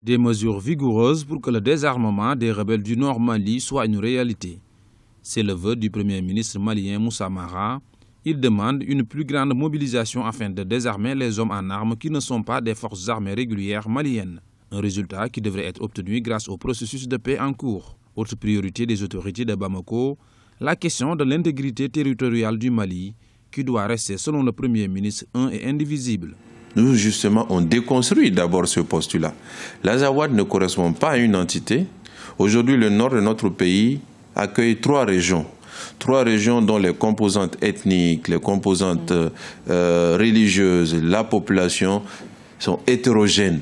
Des mesures vigoureuses pour que le désarmement des rebelles du Nord Mali soit une réalité. C'est le vœu du Premier ministre malien Moussa Mara. Il demande une plus grande mobilisation afin de désarmer les hommes en armes qui ne sont pas des forces armées régulières maliennes. Un résultat qui devrait être obtenu grâce au processus de paix en cours. Autre priorité des autorités de Bamako, la question de l'intégrité territoriale du Mali, qui doit rester, selon le Premier ministre, un et indivisible nous, justement, on déconstruit d'abord ce postulat. L'Azawad ne correspond pas à une entité. Aujourd'hui, le nord de notre pays accueille trois régions. Trois régions dont les composantes ethniques, les composantes mm. euh, religieuses, la population sont hétérogènes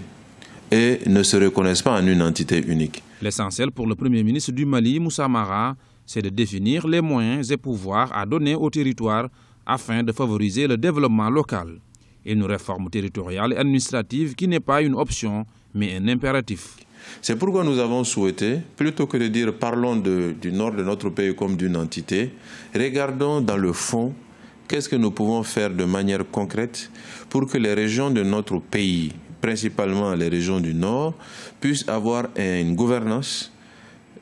et ne se reconnaissent pas en une entité unique. L'essentiel pour le Premier ministre du Mali, Moussa Mara, c'est de définir les moyens et pouvoirs à donner au territoire afin de favoriser le développement local et une réforme territoriale et administrative qui n'est pas une option, mais un impératif. C'est pourquoi nous avons souhaité, plutôt que de dire parlons du nord de notre pays comme d'une entité, regardons dans le fond qu'est-ce que nous pouvons faire de manière concrète pour que les régions de notre pays, principalement les régions du nord, puissent avoir une gouvernance,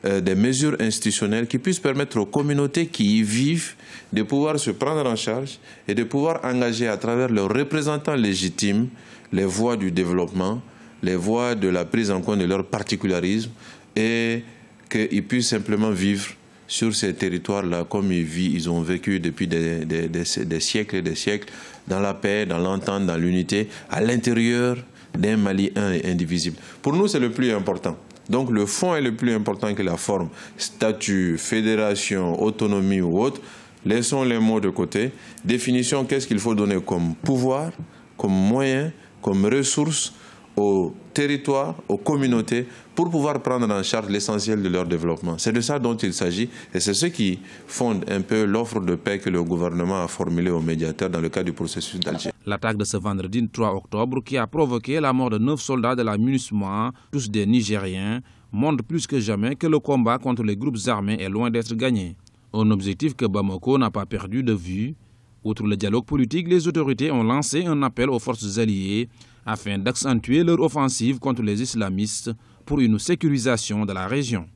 euh, des mesures institutionnelles qui puissent permettre aux communautés qui y vivent de pouvoir se prendre en charge et de pouvoir engager à travers leurs représentants légitimes les voies du développement, les voies de la prise en compte de leur particularisme et qu'ils puissent simplement vivre sur ces territoires-là comme ils vivent, ils ont vécu depuis des, des siècles et des siècles, dans la paix, dans l'entente, dans l'unité, à l'intérieur d'un Mali un et indivisible. Pour nous, c'est le plus important. Donc le fond est le plus important que la forme. Statut, fédération, autonomie ou autre, laissons les mots de côté. Définition, qu'est-ce qu'il faut donner comme pouvoir, comme moyen, comme ressource aux territoires, aux communautés, pour pouvoir prendre en charge l'essentiel de leur développement. C'est de ça dont il s'agit et c'est ce qui fonde un peu l'offre de paix que le gouvernement a formulée aux médiateurs dans le cadre du processus d'Alger. L'attaque de ce vendredi 3 octobre qui a provoqué la mort de neuf soldats de la MINUSMA, tous des Nigériens, montre plus que jamais que le combat contre les groupes armés est loin d'être gagné. Un objectif que Bamako n'a pas perdu de vue. Outre le dialogue politique, les autorités ont lancé un appel aux forces alliées afin d'accentuer leur offensive contre les islamistes pour une sécurisation de la région.